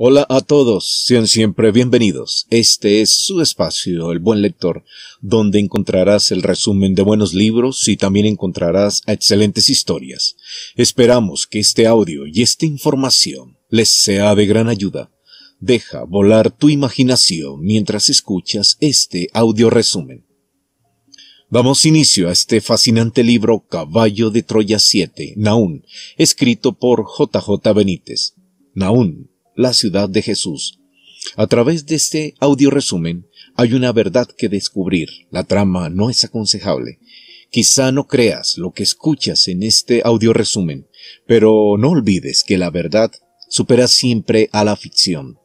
Hola a todos, sean siempre bienvenidos. Este es su espacio, El Buen Lector, donde encontrarás el resumen de buenos libros y también encontrarás excelentes historias. Esperamos que este audio y esta información les sea de gran ayuda. Deja volar tu imaginación mientras escuchas este audio resumen. Damos inicio a este fascinante libro Caballo de Troya 7, Naún, escrito por JJ Benítez. Naún la ciudad de Jesús. A través de este audio resumen hay una verdad que descubrir. La trama no es aconsejable. Quizá no creas lo que escuchas en este audio resumen, pero no olvides que la verdad supera siempre a la ficción.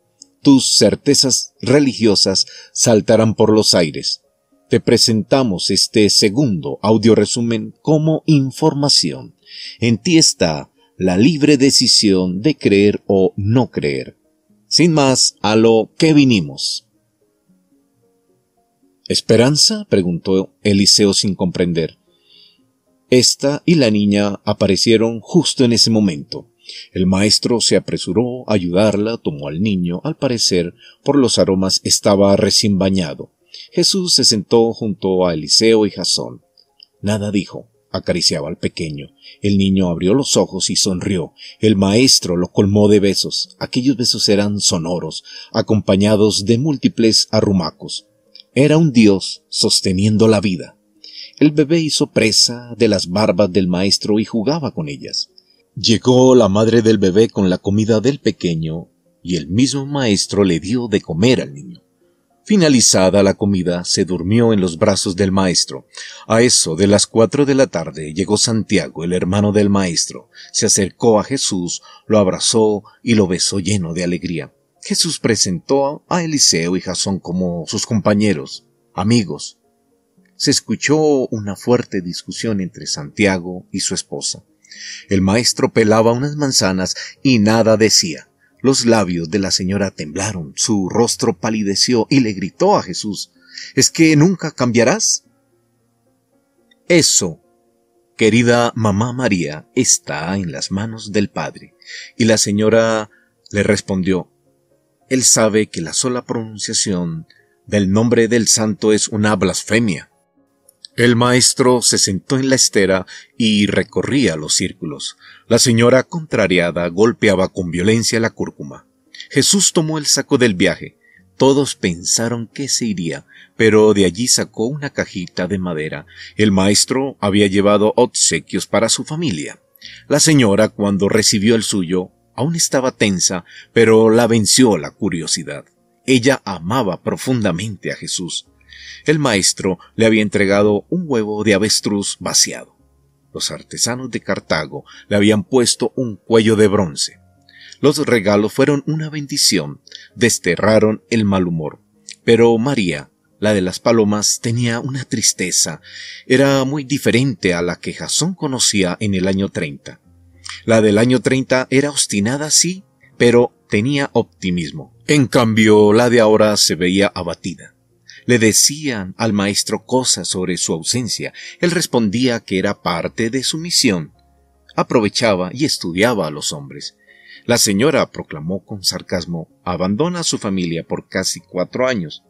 Tus certezas religiosas saltarán por los aires. Te presentamos este segundo audio resumen como información. En ti está la libre decisión de creer o no creer. Sin más, a lo que vinimos. ¿Esperanza? preguntó Eliseo sin comprender. Esta y la niña aparecieron justo en ese momento. El maestro se apresuró a ayudarla, tomó al niño, al parecer, por los aromas estaba recién bañado. Jesús se sentó junto a Eliseo y Jasón. Nada dijo acariciaba al pequeño. El niño abrió los ojos y sonrió. El maestro lo colmó de besos. Aquellos besos eran sonoros, acompañados de múltiples arrumacos. Era un dios sosteniendo la vida. El bebé hizo presa de las barbas del maestro y jugaba con ellas. Llegó la madre del bebé con la comida del pequeño y el mismo maestro le dio de comer al niño. Finalizada la comida, se durmió en los brazos del maestro. A eso de las cuatro de la tarde llegó Santiago, el hermano del maestro. Se acercó a Jesús, lo abrazó y lo besó lleno de alegría. Jesús presentó a Eliseo y Jasón como sus compañeros, amigos. Se escuchó una fuerte discusión entre Santiago y su esposa. El maestro pelaba unas manzanas y nada decía. Los labios de la señora temblaron, su rostro palideció y le gritó a Jesús, ¿es que nunca cambiarás? Eso, querida mamá María, está en las manos del Padre. Y la señora le respondió, Él sabe que la sola pronunciación del nombre del santo es una blasfemia. El maestro se sentó en la estera y recorría los círculos. La señora, contrariada, golpeaba con violencia la cúrcuma. Jesús tomó el saco del viaje. Todos pensaron que se iría, pero de allí sacó una cajita de madera. El maestro había llevado obsequios para su familia. La señora, cuando recibió el suyo, aún estaba tensa, pero la venció la curiosidad. Ella amaba profundamente a Jesús. El maestro le había entregado un huevo de avestruz vaciado. Los artesanos de Cartago le habían puesto un cuello de bronce. Los regalos fueron una bendición, desterraron el mal humor. Pero María, la de las palomas, tenía una tristeza. Era muy diferente a la que Jasón conocía en el año 30. La del año 30 era obstinada, sí, pero tenía optimismo. En cambio, la de ahora se veía abatida. Le decían al maestro cosas sobre su ausencia. Él respondía que era parte de su misión. Aprovechaba y estudiaba a los hombres. La señora, proclamó con sarcasmo, abandona a su familia por casi cuatro años.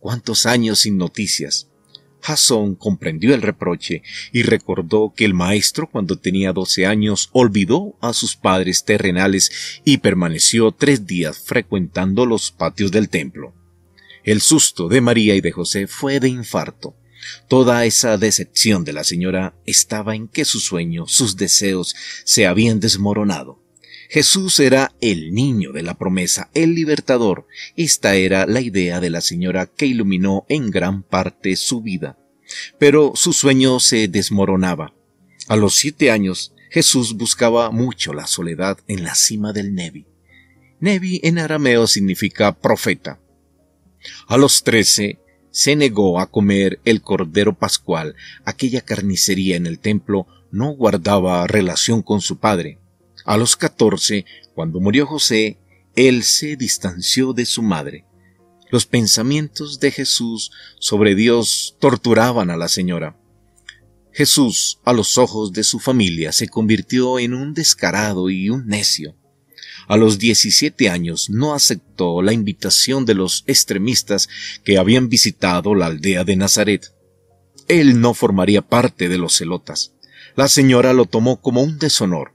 ¿Cuántos años sin noticias? Jason comprendió el reproche y recordó que el maestro cuando tenía doce años olvidó a sus padres terrenales y permaneció tres días frecuentando los patios del templo. El susto de María y de José fue de infarto. Toda esa decepción de la señora estaba en que su sueño, sus deseos, se habían desmoronado. Jesús era el niño de la promesa, el libertador. Esta era la idea de la señora que iluminó en gran parte su vida. Pero su sueño se desmoronaba. A los siete años, Jesús buscaba mucho la soledad en la cima del Nevi. Nevi en arameo significa profeta. A los trece se negó a comer el cordero pascual. Aquella carnicería en el templo no guardaba relación con su padre. A los catorce, cuando murió José, él se distanció de su madre. Los pensamientos de Jesús sobre Dios torturaban a la señora. Jesús, a los ojos de su familia, se convirtió en un descarado y un necio. A los 17 años no aceptó la invitación de los extremistas que habían visitado la aldea de Nazaret. Él no formaría parte de los celotas. La señora lo tomó como un deshonor.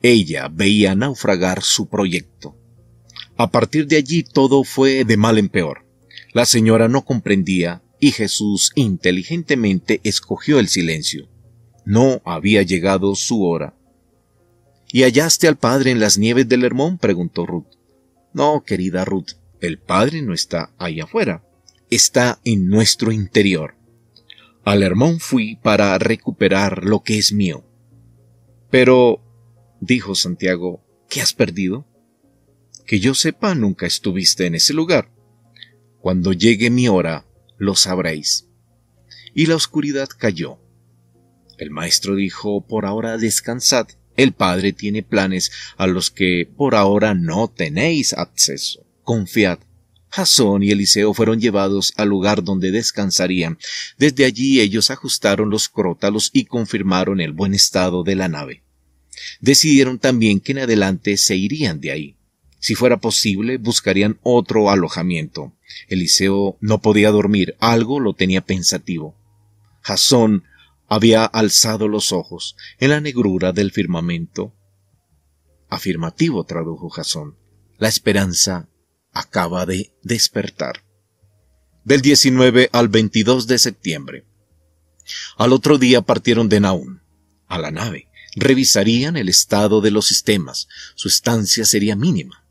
Ella veía naufragar su proyecto. A partir de allí todo fue de mal en peor. La señora no comprendía y Jesús inteligentemente escogió el silencio. No había llegado su hora. ¿Y hallaste al Padre en las nieves del Hermón? preguntó Ruth. No, querida Ruth, el Padre no está ahí afuera, está en nuestro interior. Al Hermón fui para recuperar lo que es mío. Pero, dijo Santiago, ¿qué has perdido? Que yo sepa, nunca estuviste en ese lugar. Cuando llegue mi hora, lo sabréis. Y la oscuridad cayó. El maestro dijo, por ahora descansad, el Padre tiene planes a los que por ahora no tenéis acceso. Confiad. Jasón y Eliseo fueron llevados al lugar donde descansarían. Desde allí ellos ajustaron los crótalos y confirmaron el buen estado de la nave. Decidieron también que en adelante se irían de ahí. Si fuera posible, buscarían otro alojamiento. Eliseo no podía dormir, algo lo tenía pensativo. Jasón había alzado los ojos en la negrura del firmamento. Afirmativo, tradujo Jasón. La esperanza acaba de despertar. Del 19 al 22 de septiembre. Al otro día partieron de Naún, a la nave. Revisarían el estado de los sistemas. Su estancia sería mínima.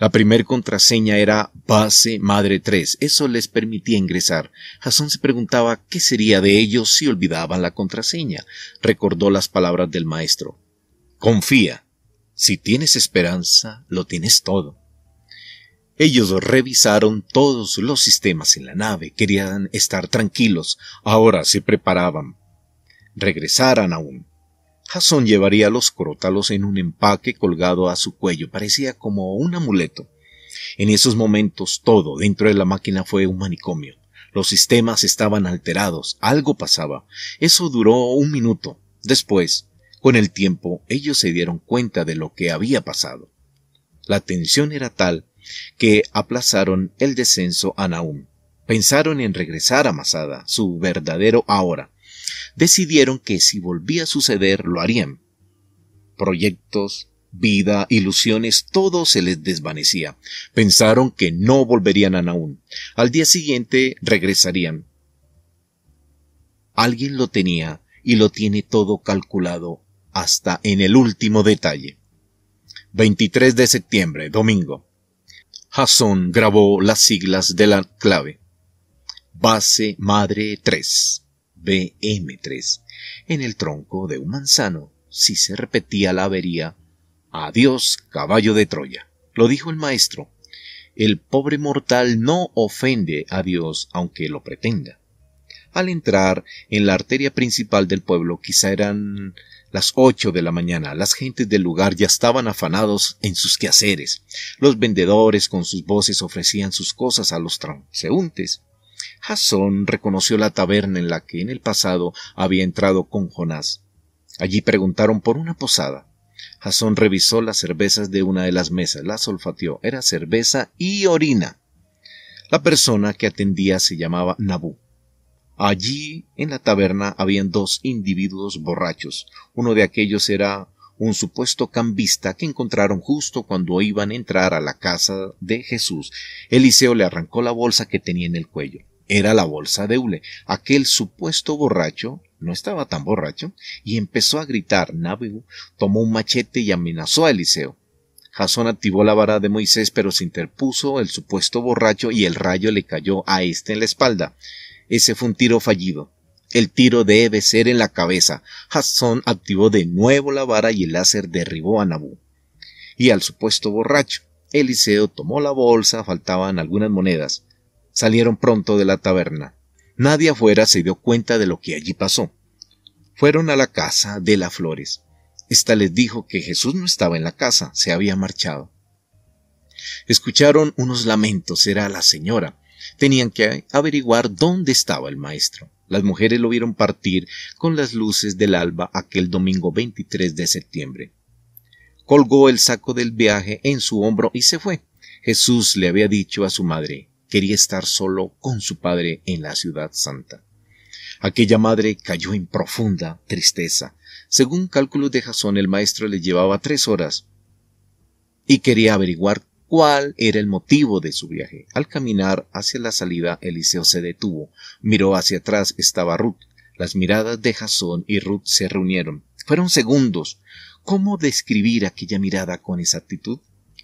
La primer contraseña era base madre 3. Eso les permitía ingresar. Jason se preguntaba qué sería de ellos si olvidaban la contraseña. Recordó las palabras del maestro. Confía. Si tienes esperanza, lo tienes todo. Ellos revisaron todos los sistemas en la nave. Querían estar tranquilos. Ahora se preparaban. Regresaran aún. Jason llevaría los crótalos en un empaque colgado a su cuello, parecía como un amuleto. En esos momentos todo dentro de la máquina fue un manicomio. Los sistemas estaban alterados, algo pasaba. Eso duró un minuto. Después, con el tiempo, ellos se dieron cuenta de lo que había pasado. La tensión era tal que aplazaron el descenso a Naum. Pensaron en regresar a Masada, su verdadero ahora, decidieron que si volvía a suceder lo harían. Proyectos, vida, ilusiones, todo se les desvanecía. Pensaron que no volverían a naun Al día siguiente regresarían. Alguien lo tenía y lo tiene todo calculado hasta en el último detalle. 23 de septiembre, domingo. Hasson grabó las siglas de la clave. Base Madre 3. BM3 en el tronco de un manzano si se repetía la avería. Adiós, caballo de Troya. Lo dijo el maestro. El pobre mortal no ofende a Dios aunque lo pretenda. Al entrar en la arteria principal del pueblo, quizá eran las ocho de la mañana, las gentes del lugar ya estaban afanados en sus quehaceres. Los vendedores con sus voces ofrecían sus cosas a los transeúntes. Jasón reconoció la taberna en la que en el pasado había entrado con Jonás. Allí preguntaron por una posada. Jasón revisó las cervezas de una de las mesas, las olfateó. Era cerveza y orina. La persona que atendía se llamaba Nabú. Allí en la taberna habían dos individuos borrachos. Uno de aquellos era un supuesto cambista que encontraron justo cuando iban a entrar a la casa de Jesús. Eliseo le arrancó la bolsa que tenía en el cuello. Era la bolsa de hule. Aquel supuesto borracho no estaba tan borracho y empezó a gritar. Nabu tomó un machete y amenazó a Eliseo. Jasón activó la vara de Moisés, pero se interpuso el supuesto borracho y el rayo le cayó a este en la espalda. Ese fue un tiro fallido. El tiro debe ser en la cabeza. Jasón activó de nuevo la vara y el láser derribó a Nabú. Y al supuesto borracho. Eliseo tomó la bolsa, faltaban algunas monedas salieron pronto de la taberna. Nadie afuera se dio cuenta de lo que allí pasó. Fueron a la casa de las flores. Esta les dijo que Jesús no estaba en la casa, se había marchado. Escucharon unos lamentos, era la señora. Tenían que averiguar dónde estaba el maestro. Las mujeres lo vieron partir con las luces del alba aquel domingo 23 de septiembre. Colgó el saco del viaje en su hombro y se fue. Jesús le había dicho a su madre, quería estar solo con su padre en la ciudad santa. Aquella madre cayó en profunda tristeza. Según cálculos de Jasón, el maestro le llevaba tres horas y quería averiguar cuál era el motivo de su viaje. Al caminar hacia la salida, Eliseo se detuvo. Miró hacia atrás, estaba Ruth. Las miradas de Jasón y Ruth se reunieron. Fueron segundos. ¿Cómo describir aquella mirada con exactitud?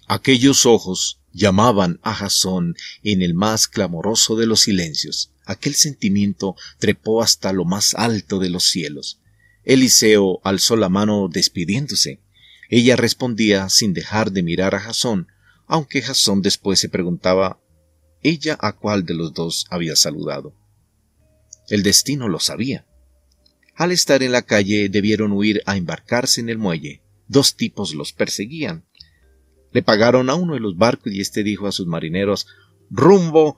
Aquellos ojos llamaban a Jasón en el más clamoroso de los silencios. Aquel sentimiento trepó hasta lo más alto de los cielos. Eliseo alzó la mano despidiéndose. Ella respondía sin dejar de mirar a Jasón, aunque Jasón después se preguntaba ella a cuál de los dos había saludado. El destino lo sabía. Al estar en la calle debieron huir a embarcarse en el muelle. Dos tipos los perseguían le pagaron a uno de los barcos y este dijo a sus marineros rumbo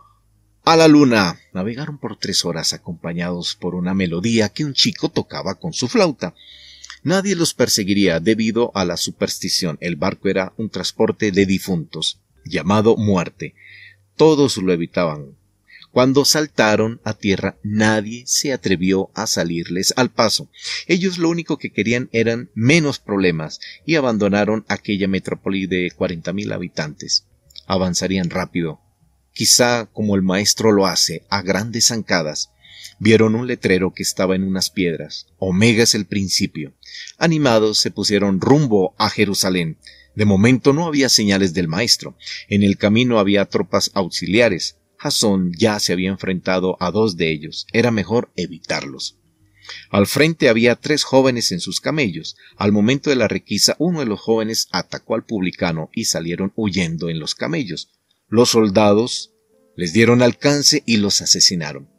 a la luna. Navegaron por tres horas acompañados por una melodía que un chico tocaba con su flauta. Nadie los perseguiría debido a la superstición. El barco era un transporte de difuntos, llamado muerte. Todos lo evitaban, cuando saltaron a tierra nadie se atrevió a salirles al paso. Ellos lo único que querían eran menos problemas y abandonaron aquella metrópoli de 40.000 habitantes. Avanzarían rápido, quizá como el maestro lo hace, a grandes zancadas. Vieron un letrero que estaba en unas piedras. Omega es el principio. Animados se pusieron rumbo a Jerusalén. De momento no había señales del maestro. En el camino había tropas auxiliares. Jason ya se había enfrentado a dos de ellos. Era mejor evitarlos. Al frente había tres jóvenes en sus camellos. Al momento de la requisa, uno de los jóvenes atacó al publicano y salieron huyendo en los camellos. Los soldados les dieron alcance y los asesinaron.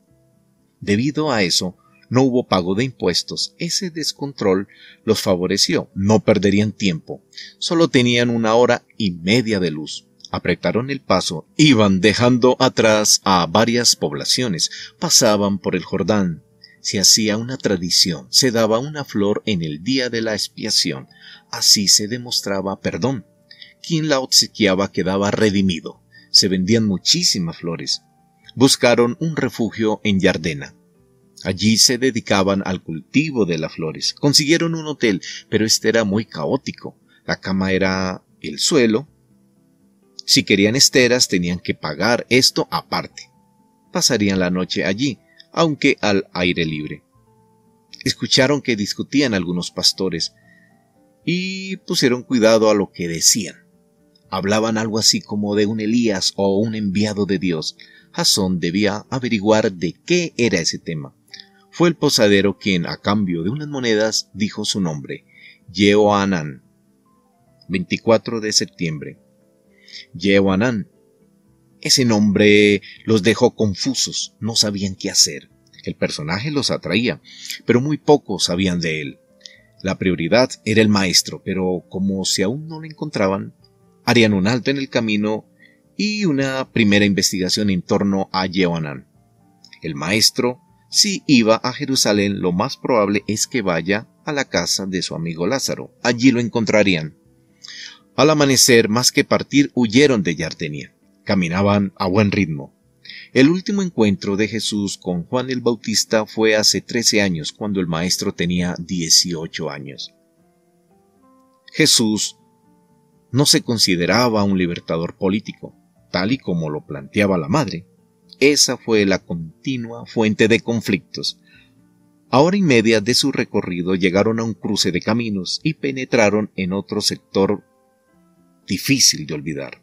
Debido a eso, no hubo pago de impuestos. Ese descontrol los favoreció. No perderían tiempo. Solo tenían una hora y media de luz apretaron el paso, iban dejando atrás a varias poblaciones, pasaban por el Jordán, se hacía una tradición, se daba una flor en el día de la expiación, así se demostraba perdón. Quien la obsequiaba quedaba redimido. Se vendían muchísimas flores. Buscaron un refugio en Yardena. Allí se dedicaban al cultivo de las flores. Consiguieron un hotel, pero este era muy caótico. La cama era el suelo, si querían esteras tenían que pagar esto aparte. Pasarían la noche allí, aunque al aire libre. Escucharon que discutían algunos pastores y pusieron cuidado a lo que decían. Hablaban algo así como de un Elías o un enviado de Dios. Jason debía averiguar de qué era ese tema. Fue el posadero quien, a cambio de unas monedas, dijo su nombre, Yeoanan. 24 de septiembre Yevanán. Ese nombre los dejó confusos, no sabían qué hacer. El personaje los atraía, pero muy pocos sabían de él. La prioridad era el maestro, pero como si aún no lo encontraban, harían un alto en el camino y una primera investigación en torno a Yevanán. El maestro, si iba a Jerusalén, lo más probable es que vaya a la casa de su amigo Lázaro. Allí lo encontrarían. Al amanecer, más que partir, huyeron de Yartenia. Caminaban a buen ritmo. El último encuentro de Jesús con Juan el Bautista fue hace 13 años, cuando el maestro tenía 18 años. Jesús no se consideraba un libertador político, tal y como lo planteaba la madre. Esa fue la continua fuente de conflictos. A hora y media de su recorrido llegaron a un cruce de caminos y penetraron en otro sector difícil de olvidar.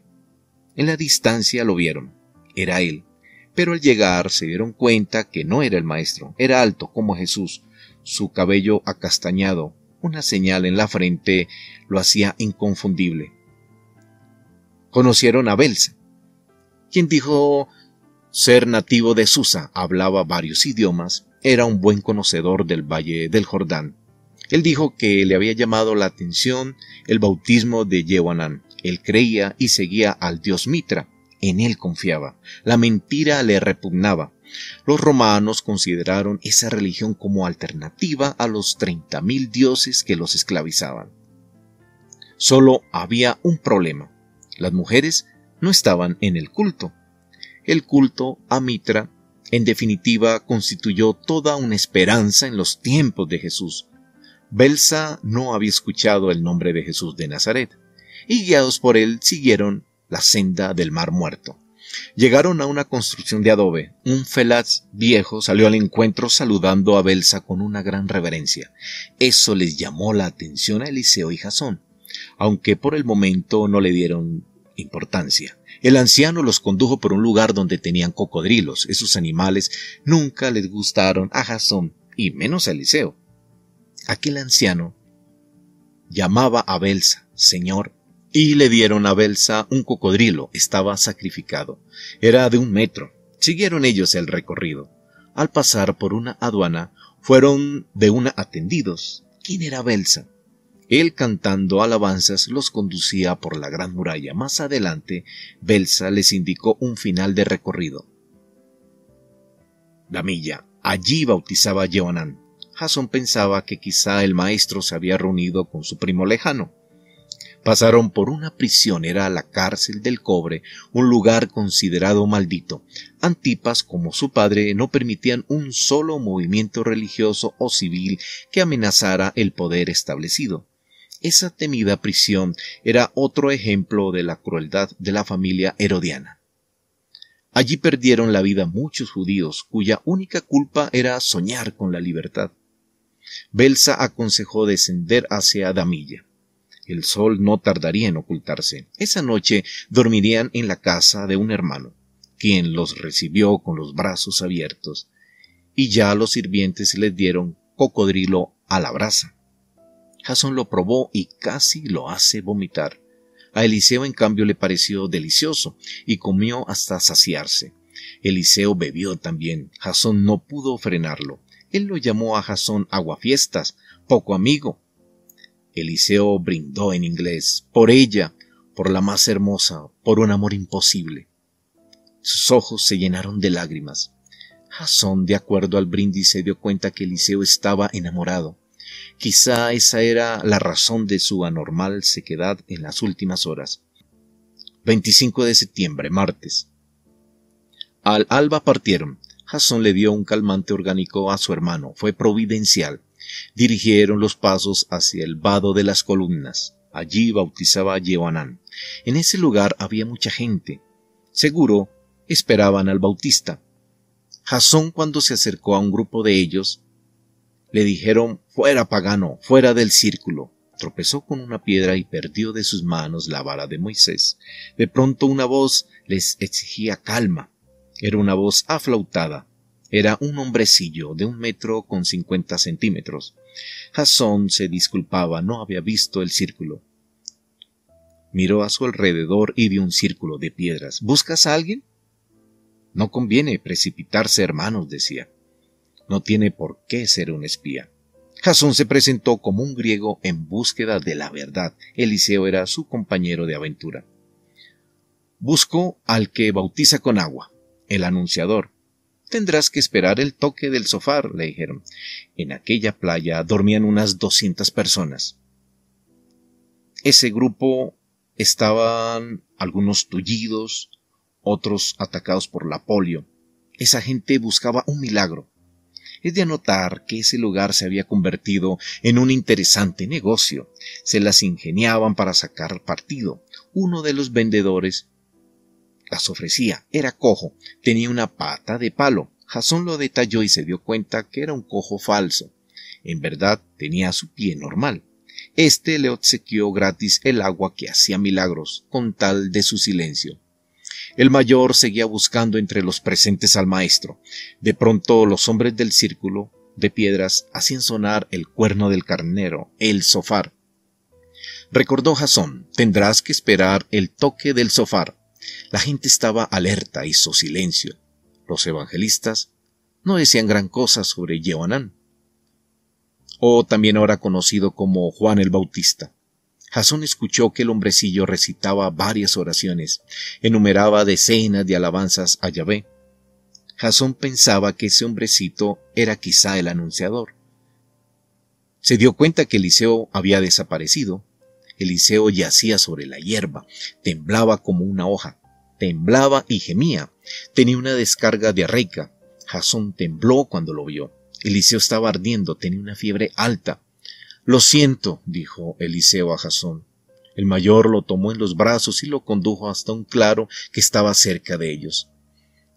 En la distancia lo vieron, era él, pero al llegar se dieron cuenta que no era el maestro, era alto como Jesús, su cabello acastañado, una señal en la frente lo hacía inconfundible. Conocieron a Belsa, quien dijo ser nativo de Susa, hablaba varios idiomas, era un buen conocedor del Valle del Jordán. Él dijo que le había llamado la atención el bautismo de Yehuanán, él creía y seguía al dios Mitra. En él confiaba. La mentira le repugnaba. Los romanos consideraron esa religión como alternativa a los 30.000 dioses que los esclavizaban. Solo había un problema. Las mujeres no estaban en el culto. El culto a Mitra, en definitiva, constituyó toda una esperanza en los tiempos de Jesús. Belsa no había escuchado el nombre de Jesús de Nazaret y guiados por él siguieron la senda del mar muerto. Llegaron a una construcción de adobe. Un felaz viejo salió al encuentro saludando a Belsa con una gran reverencia. Eso les llamó la atención a Eliseo y Jasón, aunque por el momento no le dieron importancia. El anciano los condujo por un lugar donde tenían cocodrilos. Esos animales nunca les gustaron a Jasón y menos a Eliseo. Aquel anciano llamaba a Belsa Señor y le dieron a Belsa un cocodrilo, estaba sacrificado. Era de un metro. Siguieron ellos el recorrido. Al pasar por una aduana, fueron de una atendidos. ¿Quién era Belsa? Él cantando alabanzas los conducía por la gran muralla. Más adelante, Belsa les indicó un final de recorrido. La milla. Allí bautizaba a Jason pensaba que quizá el maestro se había reunido con su primo lejano pasaron por una prisión. Era la cárcel del cobre, un lugar considerado maldito. Antipas, como su padre, no permitían un solo movimiento religioso o civil que amenazara el poder establecido. Esa temida prisión era otro ejemplo de la crueldad de la familia herodiana. Allí perdieron la vida muchos judíos, cuya única culpa era soñar con la libertad. Belsa aconsejó descender hacia Damilla. El sol no tardaría en ocultarse. Esa noche dormirían en la casa de un hermano, quien los recibió con los brazos abiertos, y ya los sirvientes les dieron cocodrilo a la brasa. Jason lo probó y casi lo hace vomitar. A Eliseo en cambio le pareció delicioso y comió hasta saciarse. Eliseo bebió también. Jasón no pudo frenarlo. Él lo llamó a Jasón aguafiestas, poco amigo, Eliseo brindó en inglés, por ella, por la más hermosa, por un amor imposible. Sus ojos se llenaron de lágrimas. Jason, de acuerdo al brindis, se dio cuenta que Eliseo estaba enamorado. Quizá esa era la razón de su anormal sequedad en las últimas horas. 25 de septiembre, martes. Al alba partieron. Jason le dio un calmante orgánico a su hermano. Fue providencial. Dirigieron los pasos hacia el vado de las columnas. Allí bautizaba a En ese lugar había mucha gente. Seguro esperaban al bautista. Jason, cuando se acercó a un grupo de ellos, le dijeron fuera pagano, fuera del círculo. Tropezó con una piedra y perdió de sus manos la vara de Moisés. De pronto una voz les exigía calma. Era una voz aflautada. Era un hombrecillo de un metro con cincuenta centímetros. Jason se disculpaba, no había visto el círculo. Miró a su alrededor y vio un círculo de piedras. ¿Buscas a alguien? No conviene precipitarse, hermanos, decía. No tiene por qué ser un espía. Jasón se presentó como un griego en búsqueda de la verdad. Eliseo era su compañero de aventura. Busco al que bautiza con agua el anunciador. Tendrás que esperar el toque del sofá, le dijeron. En aquella playa dormían unas 200 personas. Ese grupo estaban algunos tullidos, otros atacados por la polio. Esa gente buscaba un milagro. Es de anotar que ese lugar se había convertido en un interesante negocio. Se las ingeniaban para sacar partido. Uno de los vendedores las ofrecía. Era cojo, tenía una pata de palo. Jasón lo detalló y se dio cuenta que era un cojo falso. En verdad tenía su pie normal. Este le obsequió gratis el agua que hacía milagros, con tal de su silencio. El mayor seguía buscando entre los presentes al maestro. De pronto los hombres del círculo de piedras hacían sonar el cuerno del carnero, el sofá. Recordó Jasón, tendrás que esperar el toque del sofá— la gente estaba alerta, hizo silencio. Los evangelistas no decían gran cosa sobre Jehoanán, o también ahora conocido como Juan el Bautista. Jasón escuchó que el hombrecillo recitaba varias oraciones, enumeraba decenas de alabanzas a Yahvé. Jasón pensaba que ese hombrecito era quizá el anunciador. Se dio cuenta que Eliseo había desaparecido Eliseo yacía sobre la hierba, temblaba como una hoja, temblaba y gemía. Tenía una descarga de diarreica. Jasón tembló cuando lo vio. Eliseo estaba ardiendo, tenía una fiebre alta. Lo siento, dijo Eliseo a Jasón. El mayor lo tomó en los brazos y lo condujo hasta un claro que estaba cerca de ellos.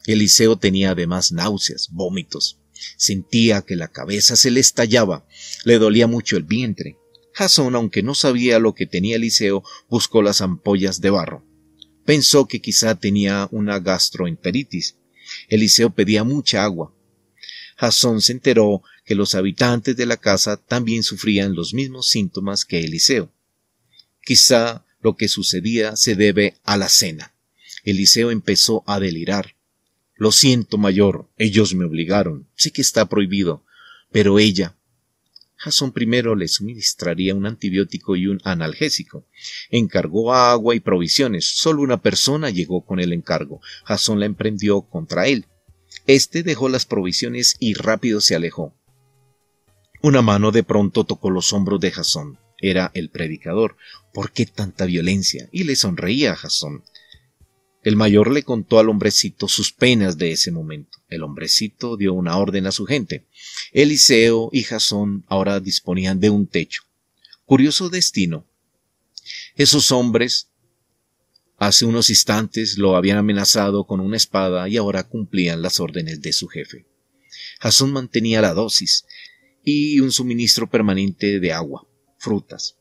Eliseo tenía además náuseas, vómitos. Sentía que la cabeza se le estallaba, le dolía mucho el vientre, Jason, aunque no sabía lo que tenía Eliseo, buscó las ampollas de barro. Pensó que quizá tenía una gastroenteritis. Eliseo pedía mucha agua. Jason se enteró que los habitantes de la casa también sufrían los mismos síntomas que Eliseo. Quizá lo que sucedía se debe a la cena. Eliseo empezó a delirar. Lo siento, mayor, ellos me obligaron, sé que está prohibido, pero ella, Jason primero le suministraría un antibiótico y un analgésico. Encargó agua y provisiones. Solo una persona llegó con el encargo. Jason la emprendió contra él. Este dejó las provisiones y rápido se alejó. Una mano de pronto tocó los hombros de Jasón. Era el predicador. ¿Por qué tanta violencia? Y le sonreía a Jasón. El mayor le contó al hombrecito sus penas de ese momento. El hombrecito dio una orden a su gente. Eliseo y Jasón ahora disponían de un techo. Curioso destino. Esos hombres hace unos instantes lo habían amenazado con una espada y ahora cumplían las órdenes de su jefe. Jasón mantenía la dosis y un suministro permanente de agua, frutas,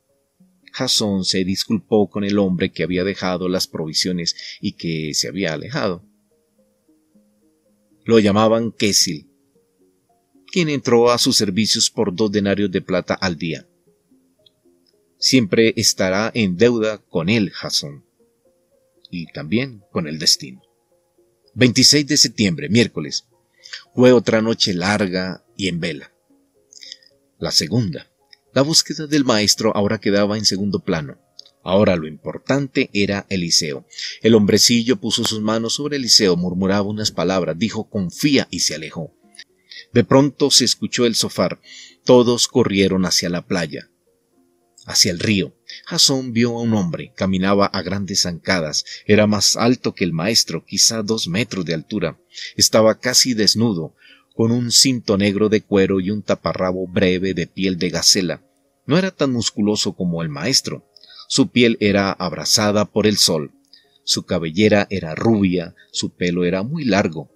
Jasón se disculpó con el hombre que había dejado las provisiones y que se había alejado. Lo llamaban Kessil, quien entró a sus servicios por dos denarios de plata al día. Siempre estará en deuda con él, Jasón, y también con el destino. 26 de septiembre, miércoles. Fue otra noche larga y en vela. La segunda. La búsqueda del maestro ahora quedaba en segundo plano. Ahora lo importante era Eliseo. El hombrecillo puso sus manos sobre Eliseo, murmuraba unas palabras, dijo confía y se alejó. De pronto se escuchó el sofá. Todos corrieron hacia la playa, hacia el río. Jasón vio a un hombre, caminaba a grandes zancadas, era más alto que el maestro, quizá dos metros de altura. Estaba casi desnudo, con un cinto negro de cuero y un taparrabo breve de piel de gacela. No era tan musculoso como el maestro. Su piel era abrasada por el sol. Su cabellera era rubia, su pelo era muy largo,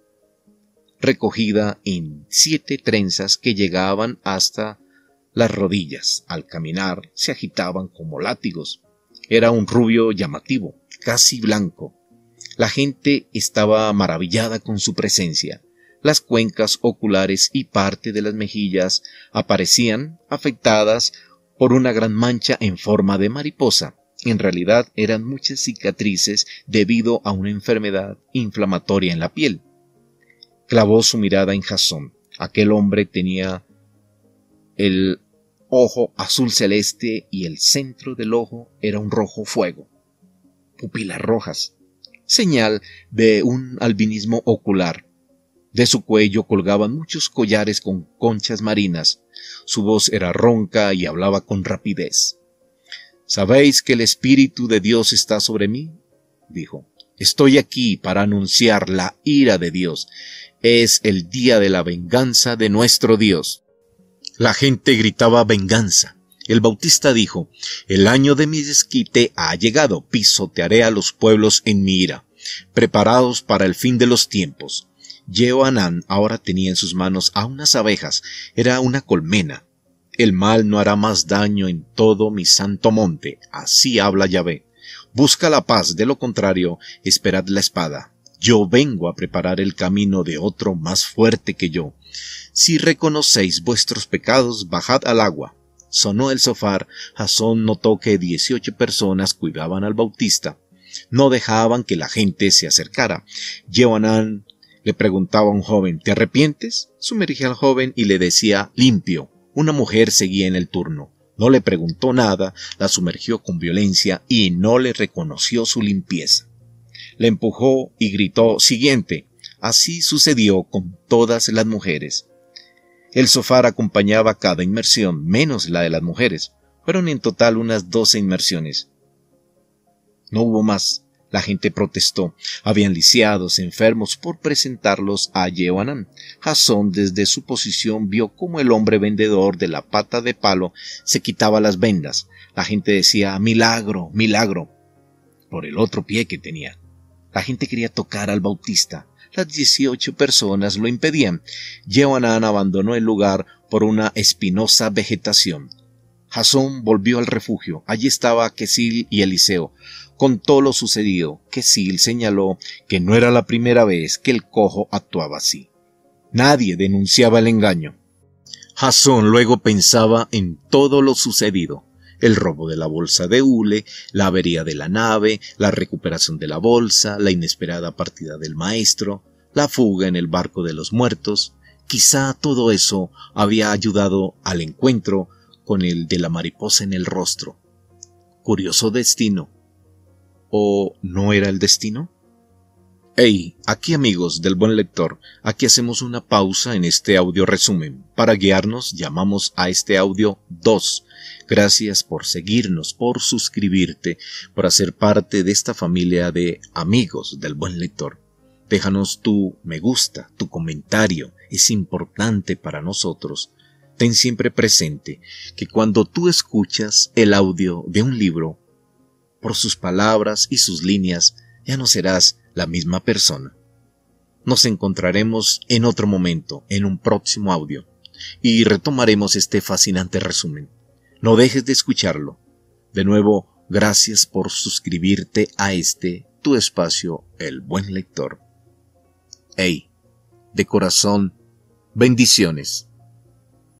recogida en siete trenzas que llegaban hasta las rodillas. Al caminar se agitaban como látigos. Era un rubio llamativo, casi blanco. La gente estaba maravillada con su presencia las cuencas oculares y parte de las mejillas aparecían afectadas por una gran mancha en forma de mariposa. En realidad eran muchas cicatrices debido a una enfermedad inflamatoria en la piel. Clavó su mirada en Jasón. Aquel hombre tenía el ojo azul celeste y el centro del ojo era un rojo fuego. Pupilas rojas, señal de un albinismo ocular. De su cuello colgaban muchos collares con conchas marinas. Su voz era ronca y hablaba con rapidez. ¿Sabéis que el Espíritu de Dios está sobre mí? dijo. Estoy aquí para anunciar la ira de Dios. Es el día de la venganza de nuestro Dios. La gente gritaba venganza. El Bautista dijo, El año de mi desquite ha llegado, pisotearé a los pueblos en mi ira, preparados para el fin de los tiempos. Jehoanán ahora tenía en sus manos a unas abejas, era una colmena. El mal no hará más daño en todo mi santo monte, así habla Yahvé. Busca la paz, de lo contrario, esperad la espada. Yo vengo a preparar el camino de otro más fuerte que yo. Si reconocéis vuestros pecados, bajad al agua. Sonó el sofá. Jasón notó que dieciocho personas cuidaban al Bautista. No dejaban que la gente se acercara. Jehoanán le preguntaba un joven, ¿te arrepientes? Sumergía al joven y le decía, limpio. Una mujer seguía en el turno. No le preguntó nada, la sumergió con violencia y no le reconoció su limpieza. Le empujó y gritó, siguiente. Así sucedió con todas las mujeres. El sofá acompañaba cada inmersión, menos la de las mujeres. Fueron en total unas doce inmersiones. No hubo más. La gente protestó. Habían lisiados, enfermos, por presentarlos a Yehoanán. Jasón, desde su posición, vio cómo el hombre vendedor de la pata de palo se quitaba las vendas. La gente decía, milagro, milagro, por el otro pie que tenía. La gente quería tocar al bautista. Las dieciocho personas lo impedían. Yehoanán abandonó el lugar por una espinosa vegetación. Jasón volvió al refugio. Allí estaba Quesil y Eliseo. Contó lo sucedido. Quesil señaló que no era la primera vez que el cojo actuaba así. Nadie denunciaba el engaño. Jasón luego pensaba en todo lo sucedido. El robo de la bolsa de hule, la avería de la nave, la recuperación de la bolsa, la inesperada partida del maestro, la fuga en el barco de los muertos. Quizá todo eso había ayudado al encuentro con el de la mariposa en el rostro. Curioso destino. ¿O no era el destino? Hey, aquí amigos del buen lector, aquí hacemos una pausa en este audio resumen. Para guiarnos llamamos a este audio 2. Gracias por seguirnos, por suscribirte, por hacer parte de esta familia de amigos del buen lector. Déjanos tu me gusta, tu comentario, es importante para nosotros. Ten siempre presente que cuando tú escuchas el audio de un libro, por sus palabras y sus líneas, ya no serás la misma persona. Nos encontraremos en otro momento, en un próximo audio, y retomaremos este fascinante resumen. No dejes de escucharlo. De nuevo, gracias por suscribirte a este, tu espacio, El Buen Lector. Hey, de corazón, bendiciones.